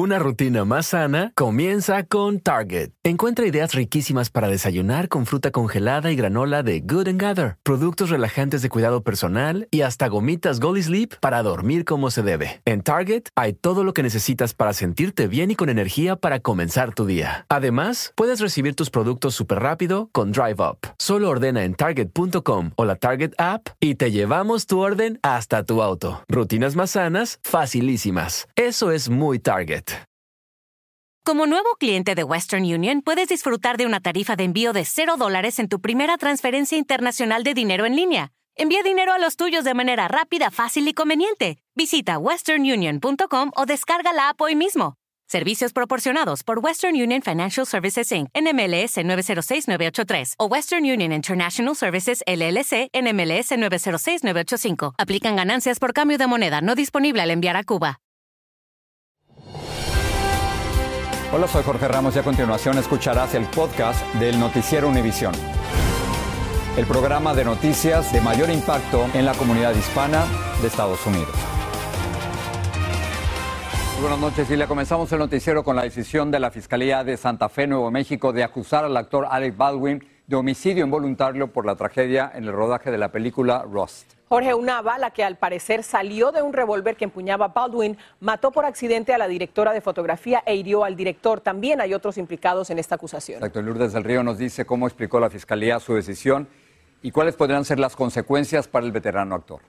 Una rutina más sana comienza con Target. Encuentra ideas riquísimas para desayunar con fruta congelada y granola de Good Gather, productos relajantes de cuidado personal y hasta gomitas Golly Sleep para dormir como se debe. En Target hay todo lo que necesitas para sentirte bien y con energía para comenzar tu día. Además, puedes recibir tus productos súper rápido con Drive Up. Solo ordena en target.com o la Target app y te llevamos tu orden hasta tu auto. Rutinas más sanas, facilísimas. Eso es muy Target. Como nuevo cliente de Western Union, puedes disfrutar de una tarifa de envío de 0 dólares en tu primera transferencia internacional de dinero en línea. Envía dinero a los tuyos de manera rápida, fácil y conveniente. Visita westernunion.com o descarga la app hoy mismo. Servicios proporcionados por Western Union Financial Services Inc. NMLS 906983 o Western Union International Services LLC NMLS 906985. Aplican ganancias por cambio de moneda no disponible al enviar a Cuba. Hola, soy Jorge Ramos y a continuación escucharás el podcast del Noticiero Univisión. El programa de noticias de mayor impacto en la comunidad hispana de Estados Unidos. buenas noches, y le comenzamos el noticiero con la decisión de la Fiscalía de Santa Fe, Nuevo México, de acusar al actor Alec Baldwin de homicidio involuntario por la tragedia en el rodaje de la película Rust. Jorge, una bala que al parecer salió de un revólver que empuñaba Baldwin mató por accidente a la directora de fotografía e hirió al director. También hay otros implicados en esta acusación. doctor Lourdes del Río nos dice cómo explicó la fiscalía su decisión y cuáles podrían ser las consecuencias para el veterano actor.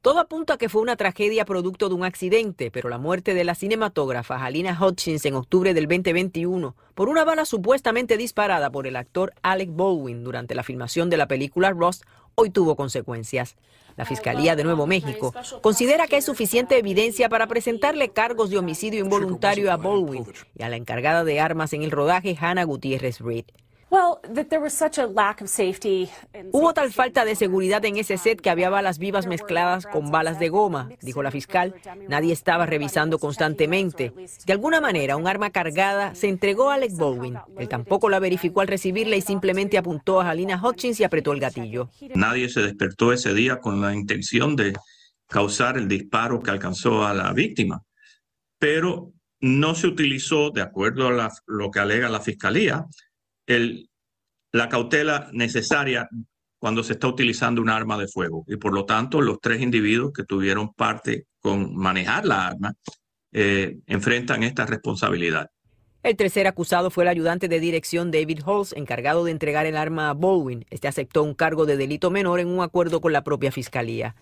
Todo apunta a que fue una tragedia producto de un accidente, pero la muerte de la cinematógrafa Halina Hutchins en octubre del 2021 por una bala supuestamente disparada por el actor Alec Baldwin durante la filmación de la película Ross, hoy tuvo consecuencias. La Fiscalía de Nuevo México considera que hay suficiente evidencia para presentarle cargos de homicidio involuntario a Baldwin y a la encargada de armas en el rodaje, Hannah Gutiérrez Reed. Hubo tal falta de seguridad en ese set que había balas vivas mezcladas con balas de goma, dijo la fiscal. Nadie estaba revisando constantemente. De alguna manera, un arma cargada se entregó a Alec Baldwin. Él tampoco la verificó al recibirla y simplemente apuntó a Halina Hutchins y apretó el gatillo. Nadie se despertó ese día con la intención de causar el disparo que alcanzó a la víctima. Pero no se utilizó, de acuerdo a lo que alega la fiscalía, la cautela necesaria cuando se está utilizando un arma de fuego. Y por lo tanto, los tres individuos que tuvieron parte con manejar la arma eh, enfrentan esta responsabilidad. El tercer acusado fue el ayudante de dirección David Halls, encargado de entregar el arma a Baldwin. Este aceptó un cargo de delito menor en un acuerdo con la propia fiscalía.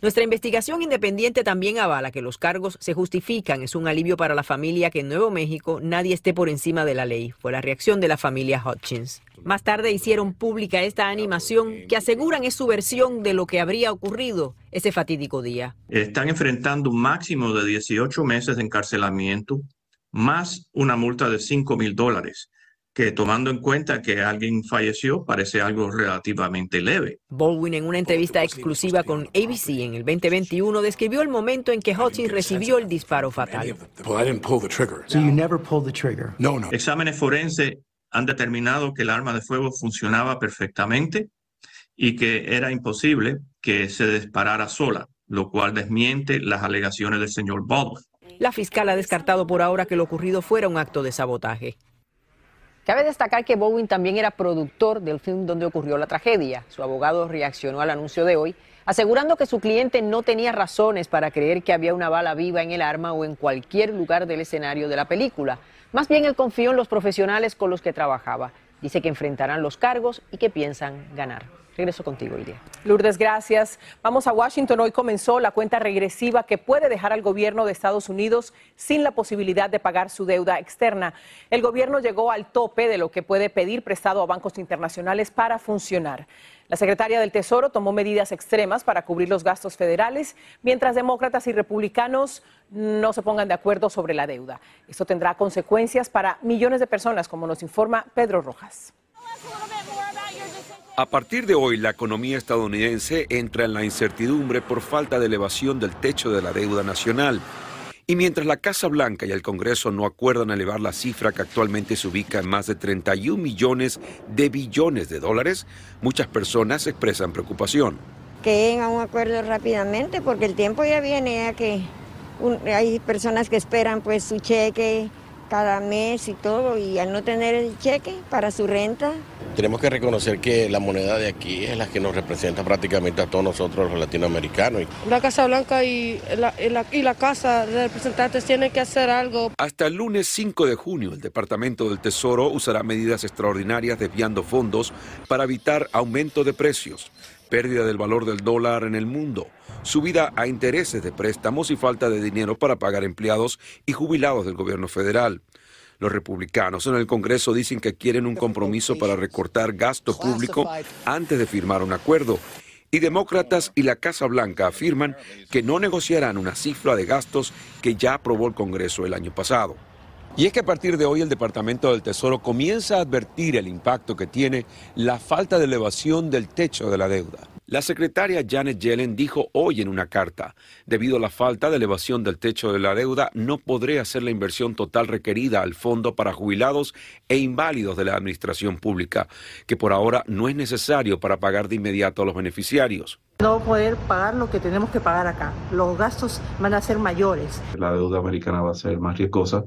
Nuestra investigación independiente también avala que los cargos se justifican. Es un alivio para la familia que en Nuevo México nadie esté por encima de la ley. Fue la reacción de la familia Hutchins. Más tarde hicieron pública esta animación que aseguran es su versión de lo que habría ocurrido ese fatídico día. Están enfrentando un máximo de 18 meses de encarcelamiento más una multa de 5 mil dólares que tomando en cuenta que alguien falleció parece algo relativamente leve. Baldwin en una entrevista exclusiva con ABC en el 2021 describió el momento en que Hutchins recibió el disparo fatal. Exámenes forenses han determinado que el arma de fuego funcionaba perfectamente y que era imposible que se disparara sola, lo cual desmiente las alegaciones del señor Baldwin. La fiscal ha descartado por ahora que lo ocurrido fuera un acto de sabotaje. Cabe destacar que Bowen también era productor del film donde ocurrió la tragedia. Su abogado reaccionó al anuncio de hoy, asegurando que su cliente no tenía razones para creer que había una bala viva en el arma o en cualquier lugar del escenario de la película. Más bien él confió en los profesionales con los que trabajaba. Dice que enfrentarán los cargos y que piensan ganar. Regreso contigo, día. Lourdes, gracias. Vamos a Washington. Hoy comenzó la cuenta regresiva que puede dejar al gobierno de Estados Unidos sin la posibilidad de pagar su deuda externa. El gobierno llegó al tope de lo que puede pedir prestado a bancos internacionales para funcionar. La secretaria del Tesoro tomó medidas extremas para cubrir los gastos federales, mientras demócratas y republicanos no se pongan de acuerdo sobre la deuda. Esto tendrá consecuencias para millones de personas, como nos informa Pedro Rojas. A partir de hoy, la economía estadounidense entra en la incertidumbre por falta de elevación del techo de la deuda nacional. Y mientras la Casa Blanca y el Congreso no acuerdan elevar la cifra que actualmente se ubica en más de 31 millones de billones de dólares, muchas personas expresan preocupación. Que lleguen a un acuerdo rápidamente, porque el tiempo ya viene, a que hay personas que esperan pues su cheque, cada mes y todo, y al no tener el cheque para su renta. Tenemos que reconocer que la moneda de aquí es la que nos representa prácticamente a todos nosotros los latinoamericanos. La Casa Blanca y la, y la, Casa de Representantes tienen que hacer algo. Hasta el lunes 5 de junio, el Departamento del Tesoro usará medidas extraordinarias desviando fondos para evitar aumento de precios pérdida del valor del dólar en el mundo, subida a intereses de préstamos y falta de dinero para pagar empleados y jubilados del gobierno federal. Los republicanos en el Congreso dicen que quieren un compromiso para recortar gasto público antes de firmar un acuerdo. Y demócratas y la Casa Blanca afirman que no negociarán una cifra de gastos que ya aprobó el Congreso el año pasado. Y es que a partir de hoy el Departamento del Tesoro comienza a advertir el impacto que tiene la falta de elevación del techo de la deuda. La secretaria Janet Yellen dijo hoy en una carta, debido a la falta de elevación del techo de la deuda, no podré hacer la inversión total requerida al fondo para jubilados e inválidos de la administración pública, que por ahora no es necesario para pagar de inmediato a los beneficiarios. No poder pagar lo que tenemos que pagar acá. Los gastos van a ser mayores. La deuda americana va a ser más riesgosa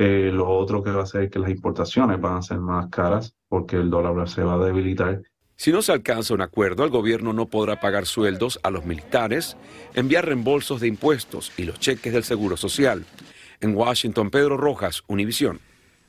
eh, lo otro que va a hacer es que las importaciones van a ser más caras porque el dólar se va a debilitar. Si no se alcanza un acuerdo, el gobierno no podrá pagar sueldos a los militares, enviar reembolsos de impuestos y los cheques del Seguro Social. En Washington, Pedro Rojas, Univisión.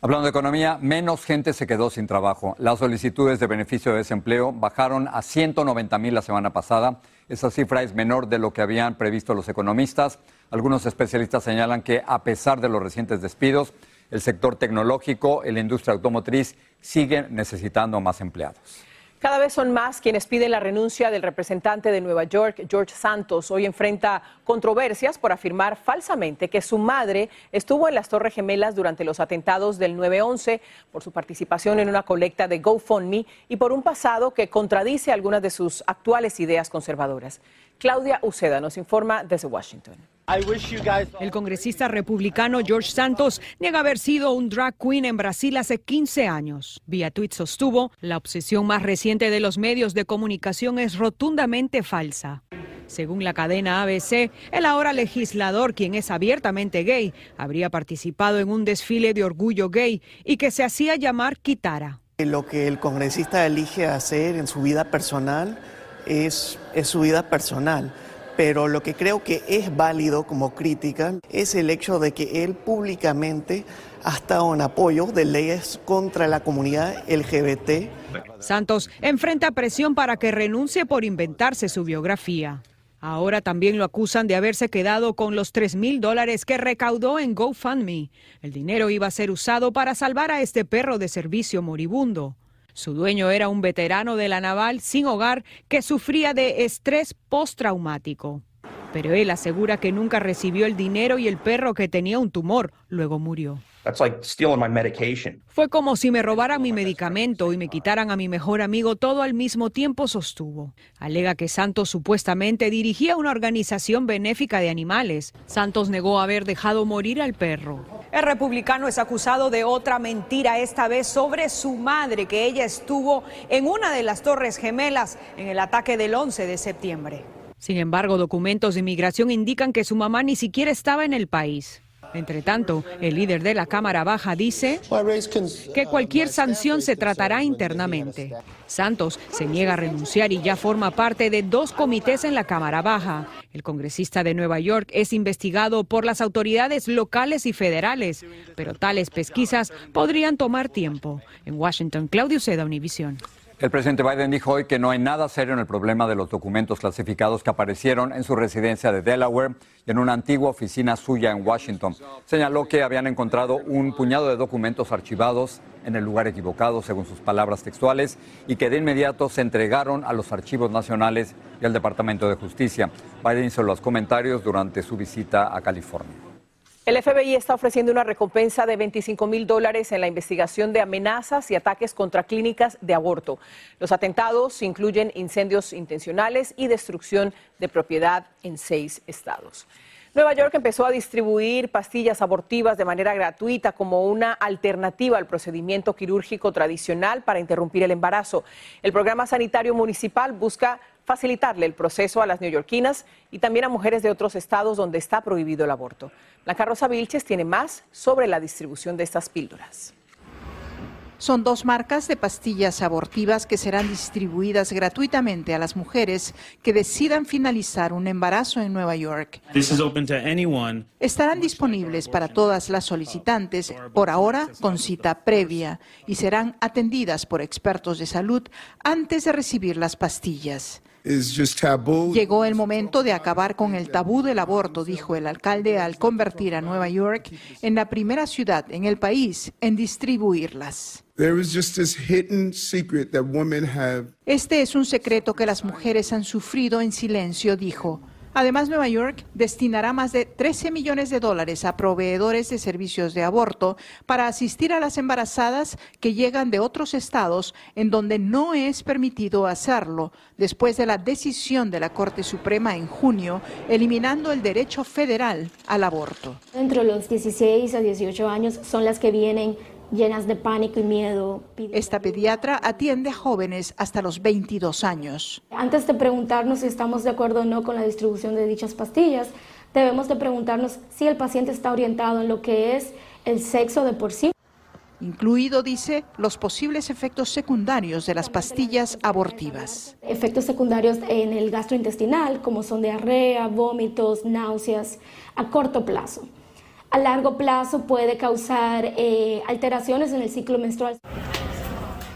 Hablando de economía, menos gente se quedó sin trabajo. Las solicitudes de beneficio de desempleo bajaron a 190 mil la semana pasada esa cifra es menor de lo que habían previsto los economistas. Algunos especialistas señalan que a pesar de los recientes despidos, el sector tecnológico y la industria automotriz siguen necesitando más empleados. Cada vez son más quienes piden la renuncia del representante de Nueva York, George Santos. Hoy enfrenta controversias por afirmar falsamente que su madre estuvo en las Torres Gemelas durante los atentados del 9-11 por su participación en una colecta de GoFundMe y por un pasado que contradice algunas de sus actuales ideas conservadoras. Claudia Uceda nos informa desde Washington. El congresista republicano George Santos niega haber sido un drag queen en Brasil hace 15 años. Vía tweet sostuvo, la obsesión más reciente de los medios de comunicación es rotundamente falsa. Según la cadena ABC, el ahora legislador, quien es abiertamente gay, habría participado en un desfile de orgullo gay y que se hacía llamar Kitara. Lo que el congresista elige hacer en su vida personal es su vida personal pero lo que creo que es válido como crítica es el hecho de que él públicamente ha estado en apoyo de leyes contra la comunidad LGBT. Santos enfrenta presión para que renuncie por inventarse su biografía. Ahora también lo acusan de haberse quedado con los 3 mil dólares que recaudó en GoFundMe. El dinero iba a ser usado para salvar a este perro de servicio moribundo. Su dueño era un veterano de la naval sin hogar que sufría de estrés postraumático. Pero él asegura que nunca recibió el dinero y el perro que tenía un tumor luego murió like stealing my medication. Fue como si me robaran mi medicamento y me quitaran a mi mejor amigo todo al mismo tiempo, sostuvo. Alega que Santos supuestamente dirigía una organización benéfica de animales. Santos negó haber dejado morir al perro. El republicano es acusado de otra mentira, esta vez sobre su madre, que ella estuvo en una de las Torres Gemelas en el ataque del 11 de septiembre. Sin embargo, documentos de inmigración indican que su mamá ni siquiera estaba en el país. Entre tanto, el líder de la Cámara Baja dice que cualquier sanción se tratará internamente. Santos se niega a renunciar y ya forma parte de dos comités en la Cámara Baja. El congresista de Nueva York es investigado por las autoridades locales y federales, pero tales pesquisas podrían tomar tiempo. En Washington, Claudio Seda, Univisión. El presidente Biden dijo hoy que no hay nada serio en el problema de los documentos clasificados que aparecieron en su residencia de Delaware y en una antigua oficina suya en Washington. Señaló que habían encontrado un puñado de documentos archivados en el lugar equivocado, según sus palabras textuales, y que de inmediato se entregaron a los archivos nacionales y al Departamento de Justicia. Biden hizo los comentarios durante su visita a California. El FBI está ofreciendo una recompensa de 25 mil dólares en la investigación de amenazas y ataques contra clínicas de aborto. Los atentados incluyen incendios intencionales y destrucción de propiedad en seis estados. Nueva York empezó a distribuir pastillas abortivas de manera gratuita como una alternativa al procedimiento quirúrgico tradicional para interrumpir el embarazo. El programa sanitario municipal busca facilitarle el proceso a las neoyorquinas y también a mujeres de otros estados donde está prohibido el aborto. Blanca Rosa Vilches tiene más sobre la distribución de estas píldoras. Son dos marcas de pastillas abortivas que serán distribuidas gratuitamente a las mujeres que decidan finalizar un embarazo en Nueva York. Estarán disponibles para todas las solicitantes, por ahora con cita previa, y serán atendidas por expertos de salud antes de recibir las pastillas. Llegó el momento de acabar con el tabú del aborto, dijo el alcalde al convertir a Nueva York en la primera ciudad en el país en distribuirlas. Este es un secreto que las mujeres han sufrido en silencio, dijo. Además, Nueva York destinará más de 13 millones de dólares a proveedores de servicios de aborto para asistir a las embarazadas que llegan de otros estados en donde no es permitido hacerlo, después de la decisión de la Corte Suprema en junio, eliminando el derecho federal al aborto. Entre los 16 a 18 años son las que vienen llenas de pánico y miedo. Esta pediatra atiende a jóvenes hasta los 22 años. Antes de preguntarnos si estamos de acuerdo o no con la distribución de dichas pastillas, debemos de preguntarnos si el paciente está orientado en lo que es el sexo de por sí. Incluido, dice, los posibles efectos secundarios de las pastillas abortivas. Efectos secundarios en el gastrointestinal, como son diarrea, vómitos, náuseas, a corto plazo a largo plazo puede causar eh, alteraciones en el ciclo menstrual.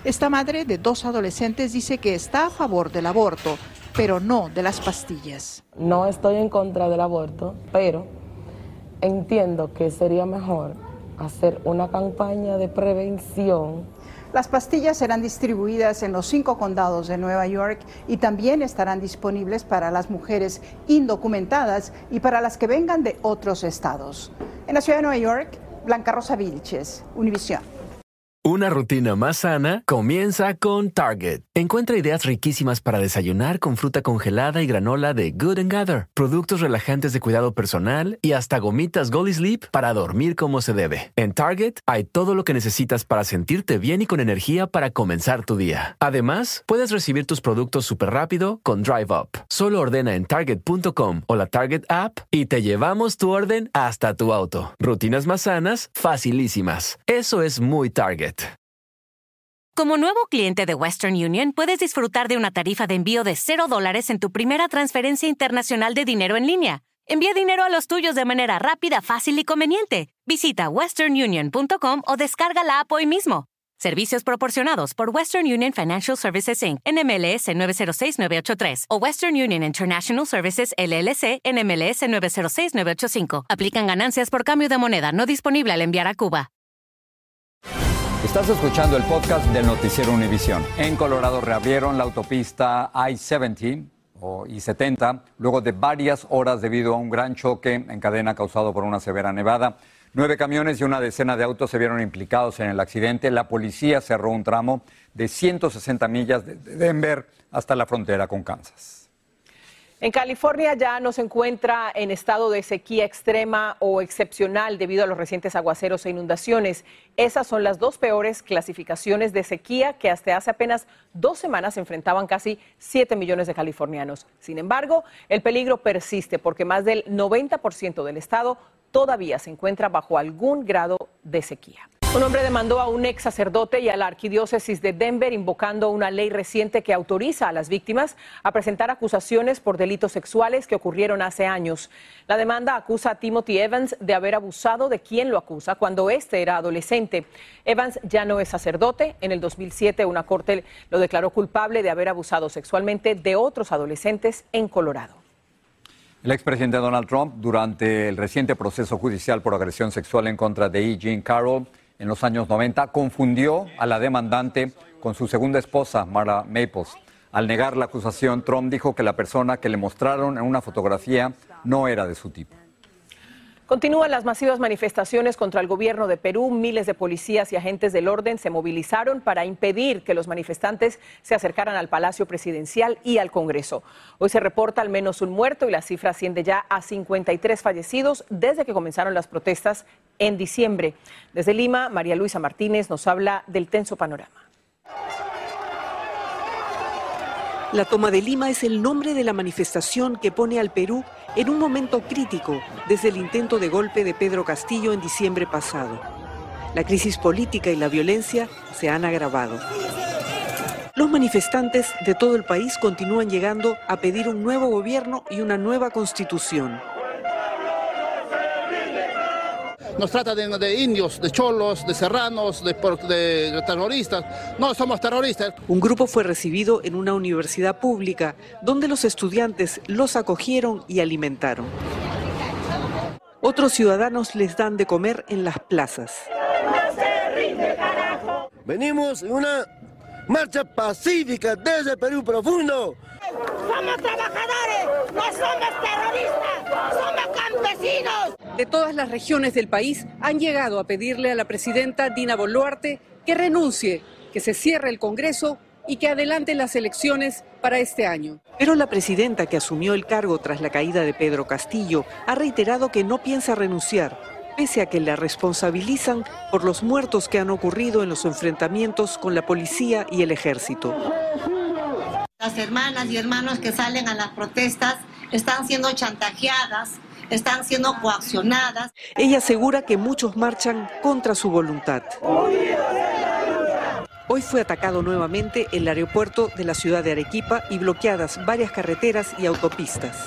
Esta madre de dos adolescentes dice que está a favor del aborto, pero no de las pastillas. No estoy en contra del aborto, pero entiendo que sería mejor hacer una campaña de prevención las pastillas serán distribuidas en los cinco condados de Nueva York y también estarán disponibles para las mujeres indocumentadas y para las que vengan de otros estados. En la ciudad de Nueva York, Blanca Rosa Vilches, Univisión. Una rutina más sana comienza con Target. Encuentra ideas riquísimas para desayunar con fruta congelada y granola de Good Gather, productos relajantes de cuidado personal y hasta gomitas Golly Sleep para dormir como se debe. En Target hay todo lo que necesitas para sentirte bien y con energía para comenzar tu día. Además, puedes recibir tus productos súper rápido con Drive Up. Solo ordena en target.com o la Target app y te llevamos tu orden hasta tu auto. Rutinas más sanas, facilísimas. Eso es muy Target. Como nuevo cliente de Western Union, puedes disfrutar de una tarifa de envío de 0 dólares en tu primera transferencia internacional de dinero en línea. Envía dinero a los tuyos de manera rápida, fácil y conveniente. Visita westernunion.com o descarga la app hoy mismo. Servicios proporcionados por Western Union Financial Services Inc. NMLS 906983 o Western Union International Services LLC NMLS 906985. Aplican ganancias por cambio de moneda no disponible al enviar a Cuba. Estás escuchando el podcast del noticiero Univisión. En Colorado reabrieron la autopista I-70 o I-70 luego de varias horas debido a un gran choque en cadena causado por una severa nevada. Nueve camiones y una decena de autos se vieron implicados en el accidente. La policía cerró un tramo de 160 millas de Denver hasta la frontera con Kansas. En California ya no se encuentra en estado de sequía extrema o excepcional debido a los recientes aguaceros e inundaciones. Esas son las dos peores clasificaciones de sequía que hasta hace apenas dos semanas enfrentaban casi 7 millones de californianos. Sin embargo, el peligro persiste porque más del 90% del estado todavía se encuentra bajo algún grado de sequía. Un hombre demandó a un ex sacerdote y a la arquidiócesis de Denver invocando una ley reciente que autoriza a las víctimas a presentar acusaciones por delitos sexuales que ocurrieron hace años. La demanda acusa a Timothy Evans de haber abusado de quien lo acusa cuando éste era adolescente. Evans ya no es sacerdote. En el 2007 una corte lo declaró culpable de haber abusado sexualmente de otros adolescentes en Colorado. El expresidente Donald Trump, durante el reciente proceso judicial por agresión sexual en contra de E. Jean Carroll, en los años 90, confundió a la demandante con su segunda esposa, Mara Maples. Al negar la acusación, Trump dijo que la persona que le mostraron en una fotografía no era de su tipo. Continúan las masivas manifestaciones contra el gobierno de Perú. Miles de policías y agentes del orden se movilizaron para impedir que los manifestantes se acercaran al Palacio Presidencial y al Congreso. Hoy se reporta al menos un muerto y la cifra asciende ya a 53 fallecidos desde que comenzaron las protestas en diciembre. Desde Lima, María Luisa Martínez nos habla del tenso panorama. La toma de Lima es el nombre de la manifestación que pone al Perú en un momento crítico desde el intento de golpe de Pedro Castillo en diciembre pasado. La crisis política y la violencia se han agravado. Los manifestantes de todo el país continúan llegando a pedir un nuevo gobierno y una nueva constitución. nos trata de, indios, de cholos, de serranos, de, terroristas. No somos terroristas. Un grupo fue recibido en una universidad pública donde los estudiantes los acogieron y alimentaron. Otros ciudadanos les dan de comer en las plazas. Venimos en una marcha pacífica desde Perú profundo. Somos trabajadores, no somos terroristas, somos campesinos. De todas las regiones del país han llegado a pedirle a la presidenta Dina Boluarte que renuncie, que se cierre el Congreso y que adelante las elecciones para este año. Pero la presidenta que asumió el cargo tras la caída de Pedro Castillo ha reiterado que no piensa renunciar pese a que la responsabilizan por los muertos que han ocurrido en los enfrentamientos con la policía y el ejército. Las hermanas y hermanos que salen a las protestas están siendo chantajeadas, están siendo coaccionadas. Ella asegura que muchos marchan contra su voluntad. Hoy fue atacado nuevamente el aeropuerto de la ciudad de Arequipa y bloqueadas varias carreteras y autopistas.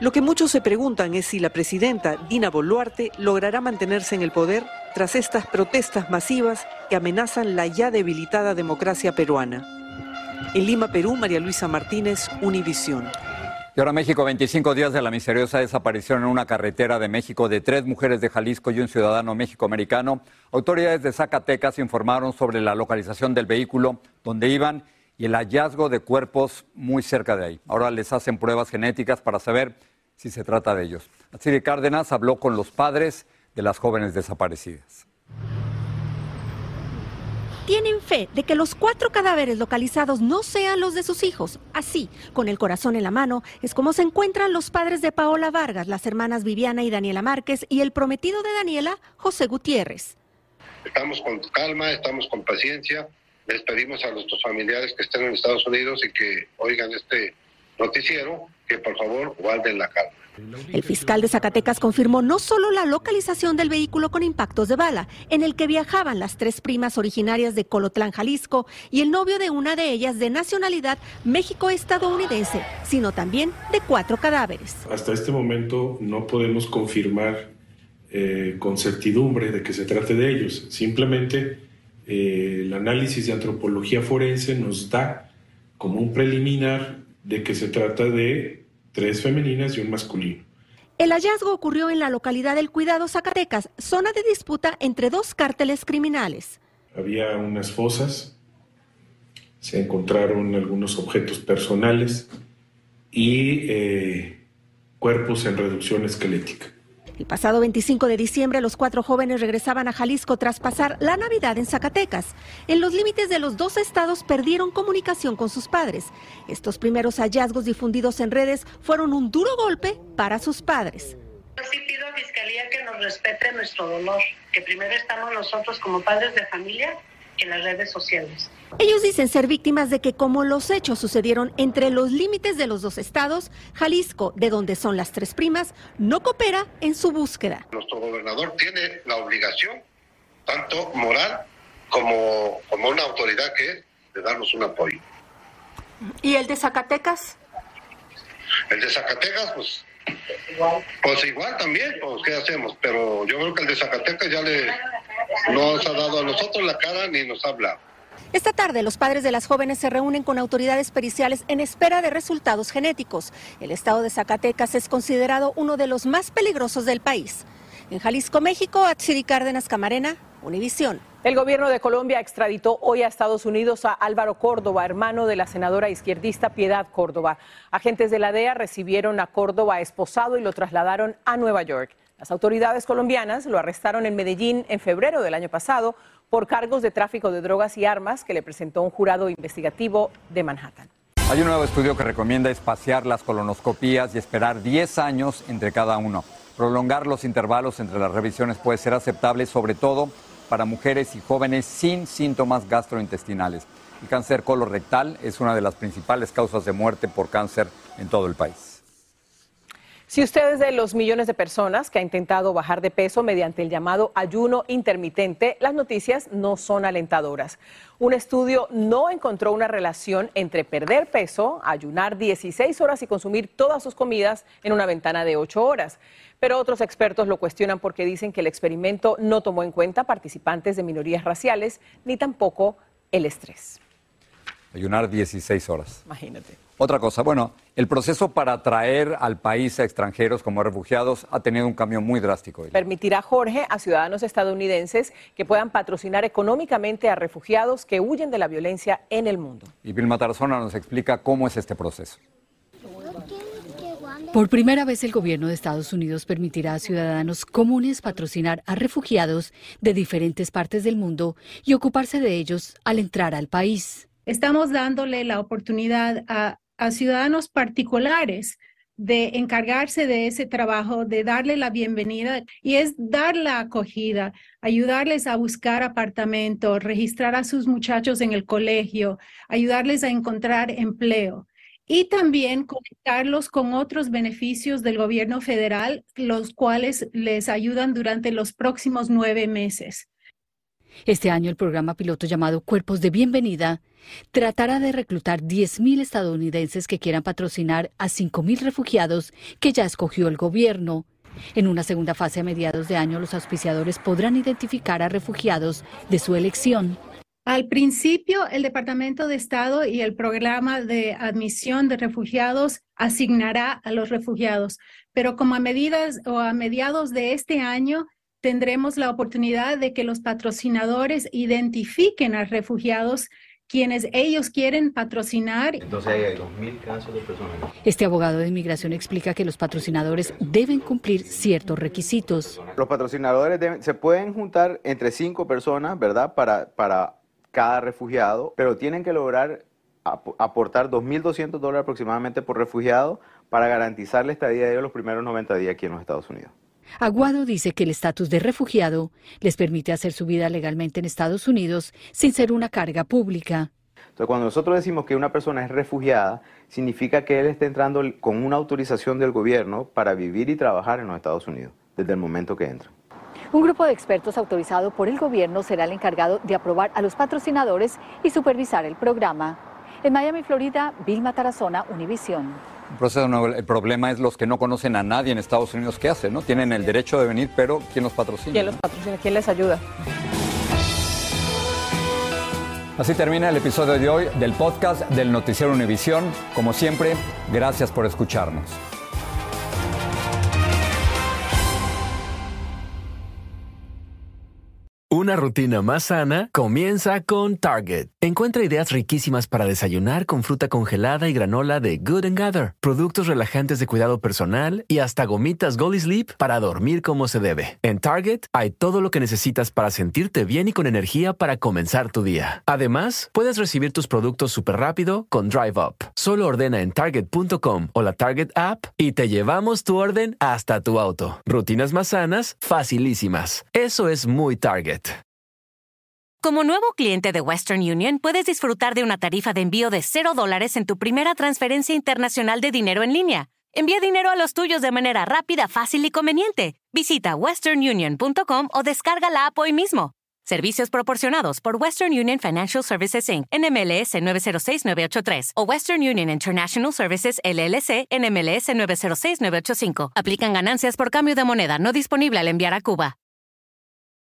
Lo que muchos se preguntan es si la presidenta Dina Boluarte logrará mantenerse en el poder tras estas protestas masivas que amenazan la ya debilitada democracia peruana. En Lima, Perú, María Luisa Martínez, Univisión. Y ahora México, 25 días de la misteriosa desaparición en una carretera de México de tres mujeres de Jalisco y un ciudadano mexicoamericano. Autoridades de Zacatecas informaron sobre la localización del vehículo donde iban y el hallazgo de cuerpos muy cerca de ahí. Ahora les hacen pruebas genéticas para saber si se trata de ellos. Así que Cárdenas habló con los padres de las jóvenes desaparecidas. Tienen fe de que los cuatro cadáveres localizados no sean los de sus hijos. Así, con el corazón en la mano, es como se encuentran los padres de Paola Vargas, las hermanas Viviana y Daniela Márquez y el prometido de Daniela, José Gutiérrez. Estamos con calma, estamos con paciencia, les pedimos a nuestros familiares que estén en Estados Unidos y que oigan este noticiero, que por favor guarden la calma. El fiscal de Zacatecas confirmó no solo la localización del vehículo con impactos de bala, en el que viajaban las tres primas originarias de Colotlán, Jalisco, y el novio de una de ellas de nacionalidad México-estadounidense, sino también de cuatro cadáveres. Hasta este momento no podemos confirmar eh, con certidumbre de que se trate de ellos. Simplemente eh, el análisis de antropología forense nos da como un preliminar de que se trata de tres femeninas y un masculino. El hallazgo ocurrió en la localidad del Cuidado Zacatecas, zona de disputa entre dos cárteles criminales. Había unas fosas, se encontraron algunos objetos personales y eh, cuerpos en reducción esquelética. El pasado 25 de diciembre, los cuatro jóvenes regresaban a Jalisco tras pasar la Navidad en Zacatecas. En los límites de los dos estados perdieron comunicación con sus padres. Estos primeros hallazgos difundidos en redes fueron un duro golpe para sus padres. pido a Fiscalía que nos respete nuestro dolor, que primero estamos nosotros como padres de familia en las redes sociales. Ellos dicen ser víctimas de que como los hechos sucedieron entre los límites de los dos estados, Jalisco, de donde son las tres primas, no coopera en su búsqueda. Nuestro gobernador tiene la obligación, tanto moral como, como una autoridad que es, de darnos un apoyo. ¿Y el de Zacatecas? El de Zacatecas, pues igual. Pues igual también, pues ¿qué hacemos? Pero yo creo que el de Zacatecas ya le no nos ha dado a nosotros la cara ni nos habla. Esta tarde los padres de las jóvenes se reúnen con autoridades periciales en espera de resultados genéticos. El estado de Zacatecas es considerado uno de los más peligrosos del país. En Jalisco, México, Atsiri Cárdenas Camarena, Univisión. El gobierno de Colombia extraditó hoy a Estados Unidos a Álvaro Córdoba, hermano de la senadora izquierdista Piedad Córdoba. Agentes de la DEA recibieron a Córdoba esposado y lo trasladaron a Nueva York. Las autoridades colombianas lo arrestaron en Medellín en febrero del año pasado por cargos de tráfico de drogas y armas que le presentó un jurado investigativo de Manhattan. Hay un nuevo estudio que recomienda espaciar las colonoscopías y esperar 10 años entre cada uno. Prolongar los intervalos entre las revisiones puede ser aceptable sobre todo para mujeres y jóvenes sin síntomas gastrointestinales. El cáncer colorectal es una de las principales causas de muerte por cáncer en todo el país. Si usted es de los millones de personas que ha intentado bajar de peso mediante el llamado ayuno intermitente, las noticias no son alentadoras. Un estudio no encontró una relación entre perder peso, ayunar 16 horas y consumir todas sus comidas en una ventana de 8 horas. Pero otros expertos lo cuestionan porque dicen que el experimento no tomó en cuenta participantes de minorías raciales ni tampoco el estrés. Ayunar 16 horas. Imagínate. Otra cosa, bueno, el proceso para atraer al país a extranjeros como refugiados ha tenido un cambio muy drástico. Permitirá, Jorge, a ciudadanos estadounidenses que puedan patrocinar económicamente a refugiados que huyen de la violencia en el mundo. Y Vilma Tarazona nos explica cómo es este proceso. Por primera vez el gobierno de Estados Unidos permitirá a ciudadanos comunes patrocinar a refugiados de diferentes partes del mundo y ocuparse de ellos al entrar al país. Estamos dándole la oportunidad a a ciudadanos particulares de encargarse de ese trabajo, de darle la bienvenida y es dar la acogida, ayudarles a buscar apartamento, registrar a sus muchachos en el colegio, ayudarles a encontrar empleo y también conectarlos con otros beneficios del gobierno federal, los cuales les ayudan durante los próximos nueve meses. Este año el programa piloto llamado Cuerpos de Bienvenida tratará de reclutar 10.000 estadounidenses que quieran patrocinar a 5.000 refugiados que ya escogió el gobierno. En una segunda fase a mediados de año los auspiciadores podrán identificar a refugiados de su elección. Al principio, el Departamento de Estado y el programa de admisión de refugiados asignará a los refugiados, pero como a medidas o a mediados de este año, tendremos la oportunidad de que los patrocinadores identifiquen a refugiados quienes ellos quieren patrocinar. Entonces hay 2.000 casos de personas. Este abogado de inmigración explica que los patrocinadores deben cumplir ciertos requisitos. Los patrocinadores deben, se pueden juntar entre cinco personas, ¿verdad? Para, cada refugiado, pero tienen que lograr aportar 2.200 dólares aproximadamente por refugiado para garantizarle la estadía de los primeros 90 días aquí en los Estados Unidos. Aguado dice que el estatus de refugiado les permite hacer su vida legalmente en Estados Unidos sin ser una carga pública. cuando nosotros decimos que una persona es refugiada, significa que él está entrando con una autorización del gobierno para vivir y trabajar en los Estados Unidos, desde el momento que entra. Un grupo de expertos autorizado por el gobierno será el encargado de aprobar a los patrocinadores y supervisar el programa. En Miami, Florida, Vilma Tarazona, Univisión. El problema es los que no conocen a nadie en Estados Unidos qué hacen, ¿no? Tienen el derecho de venir, pero ¿quién los patrocina? ¿Quién los patrocina? ¿Quién les ayuda? Así termina el episodio de hoy del podcast del Noticiero Univisión. Como siempre, gracias por escucharnos. Una rutina más sana comienza con Target. Encuentra ideas riquísimas para desayunar con fruta congelada y granola de Good Gather, productos relajantes de cuidado personal y hasta gomitas Golly Sleep para dormir como se debe. En Target hay todo lo que necesitas para sentirte bien y con energía para comenzar tu día. Además, puedes recibir tus productos súper rápido con Drive Up. Solo ordena en target.com o la Target app y te llevamos tu orden hasta tu auto. Rutinas más sanas, facilísimas. Eso es muy Target. Como nuevo cliente de Western Union, puedes disfrutar de una tarifa de envío de 0 dólares en tu primera transferencia internacional de dinero en línea. Envía dinero a los tuyos de manera rápida, fácil y conveniente. Visita westernunion.com o descarga la app hoy mismo. Servicios proporcionados por Western Union Financial Services Inc. NMLS 906983 o Western Union International Services LLC NMLS 906985. Aplican ganancias por cambio de moneda no disponible al enviar a Cuba.